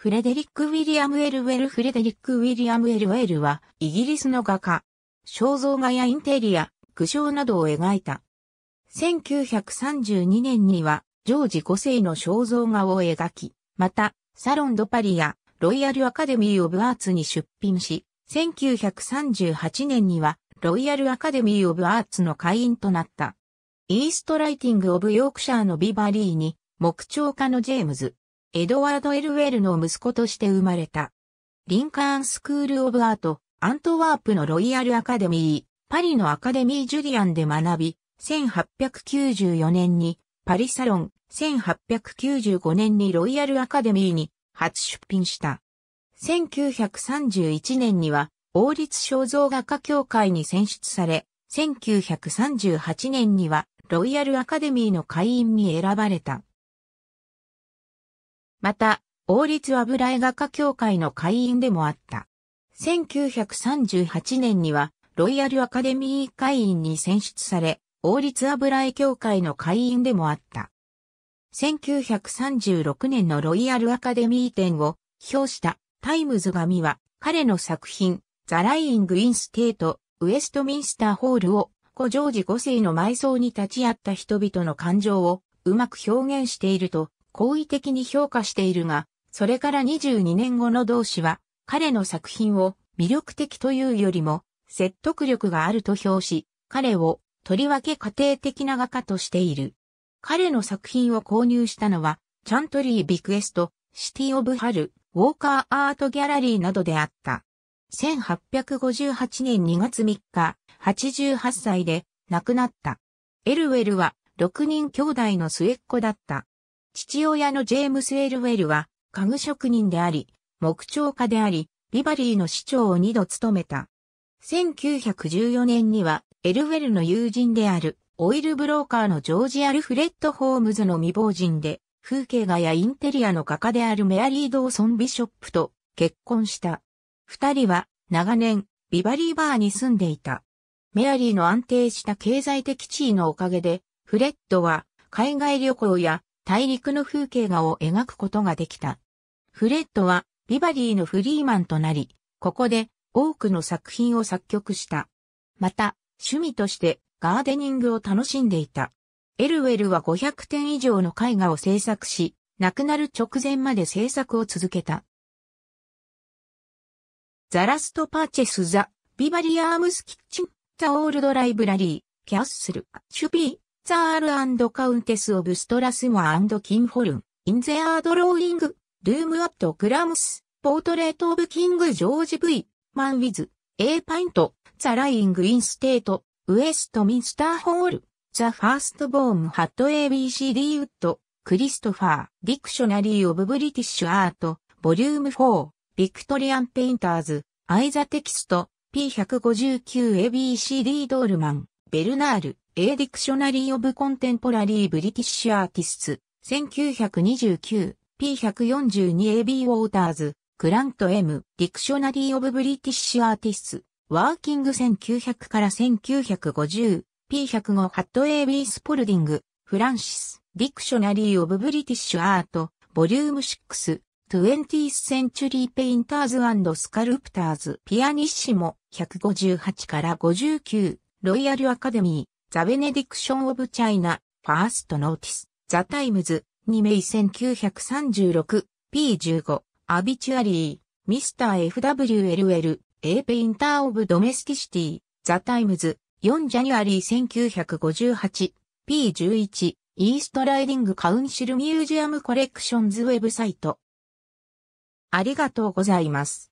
フレデリック・ウィリアム・エルウェルフレデリック・ウィリアム・エルウェルは、イギリスの画家。肖像画やインテリア、具象などを描いた。1932年には、ジョージ5世の肖像画を描き、また、サロン・ド・パリや、ロイヤル・アカデミー・オブ・アーツに出品し、1938年には、ロイヤル・アカデミー・オブ・アーツの会員となった。イーストライティング・オブ・ヨークシャーのビバリーに、木彫家のジェームズ・エドワード・エルウェルの息子として生まれた。リンカーン・スクール・オブ・アート、アントワープのロイヤル・アカデミー、パリのアカデミー・ジュリアンで学び、1894年にパリサロン、1895年にロイヤル・アカデミーに初出品した。1931年には王立肖像画家協会に選出され、1938年にはロイヤル・アカデミーの会員に選ばれた。また、王立油絵画家協会の会員でもあった。1938年には、ロイヤルアカデミー会員に選出され、王立油絵協会の会員でもあった。1936年のロイヤルアカデミー展を表したタイムズ紙は彼の作品ザ・ライング・インステート・ウエストミンスターホールを古ジョージ5世の埋葬に立ち会った人々の感情をうまく表現していると好意的に評価しているが、それから22年後の同志は、彼の作品を魅力的というよりも、説得力があると評し、彼をとりわけ家庭的な画家としている。彼の作品を購入したのは、チャントリー・ビクエスト、シティ・オブ・ハル、ウォーカー・アート・ギャラリーなどであった。1858年2月3日、88歳で亡くなった。エルウェルは6人兄弟の末っ子だった。父親のジェームス・エルウェルは家具職人であり、木彫家であり、ビバリーの市長を二度務めた。1914年には、エルウェルの友人である、オイルブローカーのジョージ・アルフレッド・ホームズの未亡人で、風景画やインテリアの画家であるメアリー・ドーソン・ビショップと結婚した。二人は、長年、ビバリーバーに住んでいた。メアリーの安定した経済的地位のおかげで、フレッドは、海外旅行や大陸の風景画を描くことができた。フレッドはビバリーのフリーマンとなり、ここで多くの作品を作曲した。また、趣味としてガーデニングを楽しんでいた。エルウェルは500点以上の絵画を制作し、亡くなる直前まで制作を続けた。ザラストパーチェスザ・ビバリアームスキッチン・ザ・オールド・ライブラリー・キャッスル・シュピー・ Windsor and Countess of Strathmore and Kinholm, in their drawing room at Cram's, portrait of King George V. Man with a pint, the lying in state, Westminster Hall, the firstborn had ABCD Wood, Christopher, Dictionary of British Art, Volume 4, Victorian Painters, I the Text, P159ABCD ドールマン。ベルナール、A Dictionary of Contemporary British Artists、1929、P142AB Waters, Grant M、Dictionary of British Artists、Working 1900から1950、P105 Hat AB Spalding, Francis, Dictionary of British Art、Volume 6、20th Century Painters and Sculptors、p i a n ピアニッシモ、158から59、ロイヤルアカデミー、ザ・ベネディクション・オブ・チャイナ、ファースト・ノーティス、ザ・タイムズ、2名1936、P15、アビチュアリー、ミスター FWLL、A ペインター・オブ・ドメスティシティ、ザ・タイムズ、4ジャニュアリー1958、P11、イーストライディング・カウンシル・ミュージアム・コレクションズ・ウェブサイト。ありがとうございます。